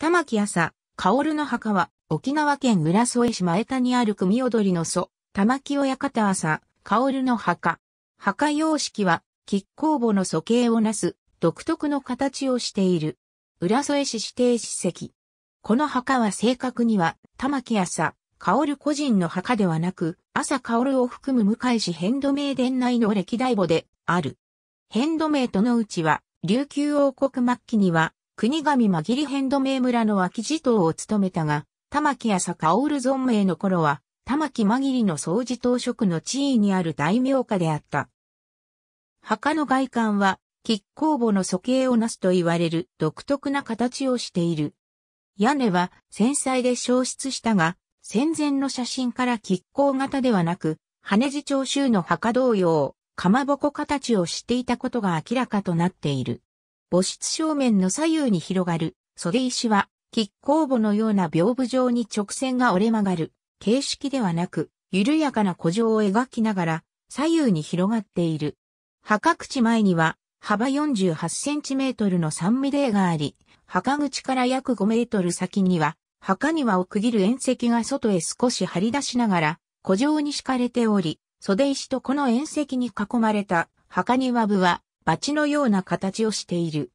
玉木朝、薫の墓は、沖縄県浦添市前田にある組踊りの祖、玉木親方朝、薫の墓。墓様式は、亀甲母の祖形をなす、独特の形をしている。浦添市指定史跡。この墓は正確には、玉木朝、薫個人の墓ではなく、朝薫を含む向井市変土名伝内の歴代墓で、ある。変土名とのうちは、琉球王国末期には、国神間切変土名村の脇地頭を務めたが、玉木浅織存命の頃は、玉木紛りの総除。当職の地位にある大名家であった。墓の外観は、亀甲墓の素形をなすと言われる独特な形をしている。屋根は繊細で消失したが、戦前の写真から亀甲型ではなく、羽地町州の墓同様、かまぼこ形をしていたことが明らかとなっている。母室正面の左右に広がる袖石は、亀甲母のような屏風状に直線が折れ曲がる、形式ではなく、緩やかな古城を描きながら、左右に広がっている。墓口前には、幅48センチメートルの三味霊があり、墓口から約5メートル先には、墓庭を区切る縁石が外へ少し張り出しながら、古城に敷かれており、袖石とこの縁石に囲まれた墓庭部は、バチのような形をしている。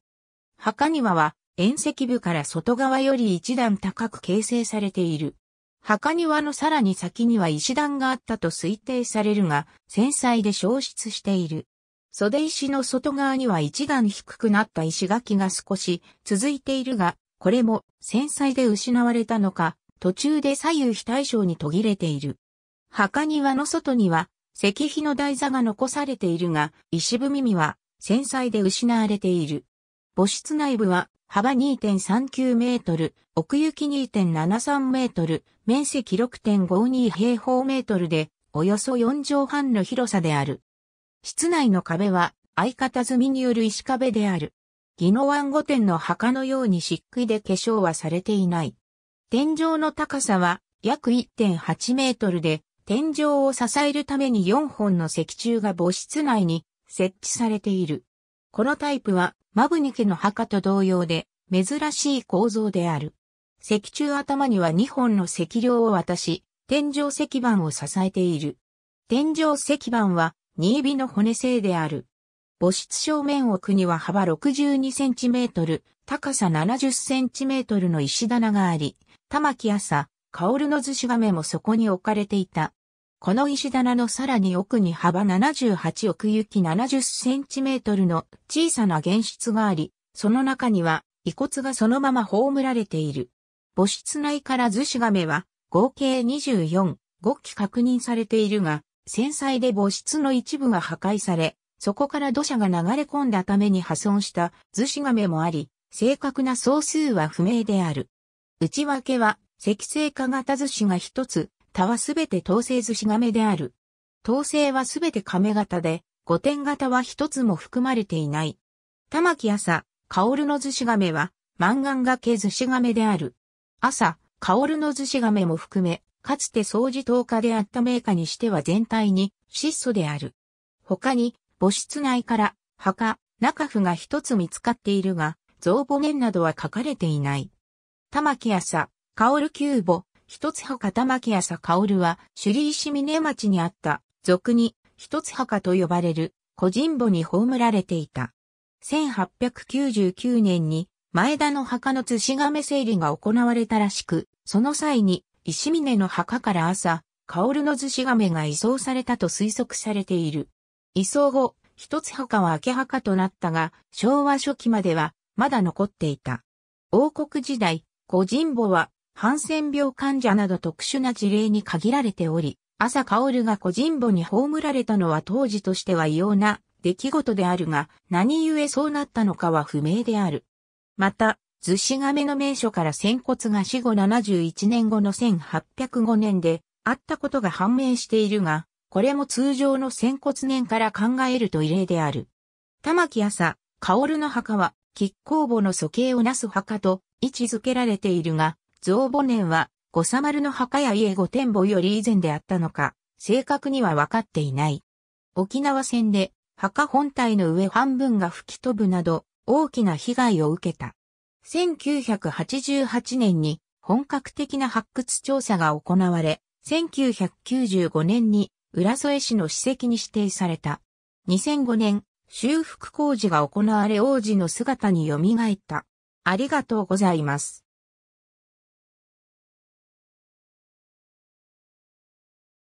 墓庭は、縁石部から外側より一段高く形成されている。墓庭のさらに先には石段があったと推定されるが、繊細で消失している。袖石の外側には一段低くなった石垣が少し続いているが、これも繊細で失われたのか、途中で左右非対称に途切れている。墓庭の外には石碑の台座が残されているが、石踏みは繊細で失われている。母室内部は幅2.39メートル、奥行き2.73メートル、面積6.52平方メートルで、およそ4畳半の広さである。室内の壁は、相方積みによる石壁である。ノワン御殿の墓のように漆喰で化粧はされていない。天井の高さは約1.8メートルで、天井を支えるために4本の石柱が母室内に設置されている。このタイプはマブニケの墓と同様で珍しい構造である。石柱頭には2本の石梁を渡し、天井石板を支えている。天井石板は、新ビの骨製である。母室正面奥には幅62センチメートル、高さ70センチメートルの石棚があり、玉木朝、薫の寿司亀もそこに置かれていた。この石棚のさらに奥に幅78奥行き70センチメートルの小さな原室があり、その中には遺骨がそのまま葬られている。母室内から図紙亀は合計24、5機確認されているが、戦災で母室の一部が破壊され、そこから土砂が流れ込んだために破損した図紙亀もあり、正確な総数は不明である。内訳は、石製化型図紙が一つ、他はすべて統制寿司亀である。統制はすべて亀型で、五点型は一つも含まれていない。玉木朝、薫の寿司亀は、万願がけ寿司亀である。朝、薫の寿司亀も含め、かつて掃除等価であった名家にしては全体に質素である。他に、母室内から、墓、中府が一つ見つかっているが、造母年などは書かれていない。玉木朝、薫九母、一つ墓玉木朝薫は、首里石峰町にあった、俗に、一つ墓と呼ばれる、個人墓に葬られていた。1899年に、前田の墓の津し亀整理が行われたらしく、その際に、石峰の墓から朝、薫の寿司亀が移送されたと推測されている。移送後、一つ墓は明け墓となったが、昭和初期までは、まだ残っていた。王国時代、個人墓はハンセン病患者など特殊な事例に限られており、朝薫が個人母に葬られたのは当時としては異様な出来事であるが、何故そうなったのかは不明である。また、図紙亀の名所から仙骨が死後71年後の1805年であったことが判明しているが、これも通常の仙骨年から考えると異例である。玉木朝、薫の墓は、吉甲墓の祖形をなす墓と位置づけられているが、増母年は、五三丸の墓や家御殿母より以前であったのか、正確には分かっていない。沖縄戦で、墓本体の上半分が吹き飛ぶなど、大きな被害を受けた。1988年に本格的な発掘調査が行われ、1995年に浦添市の史跡に指定された。2005年、修復工事が行われ王子の姿に蘇った。ありがとうございます。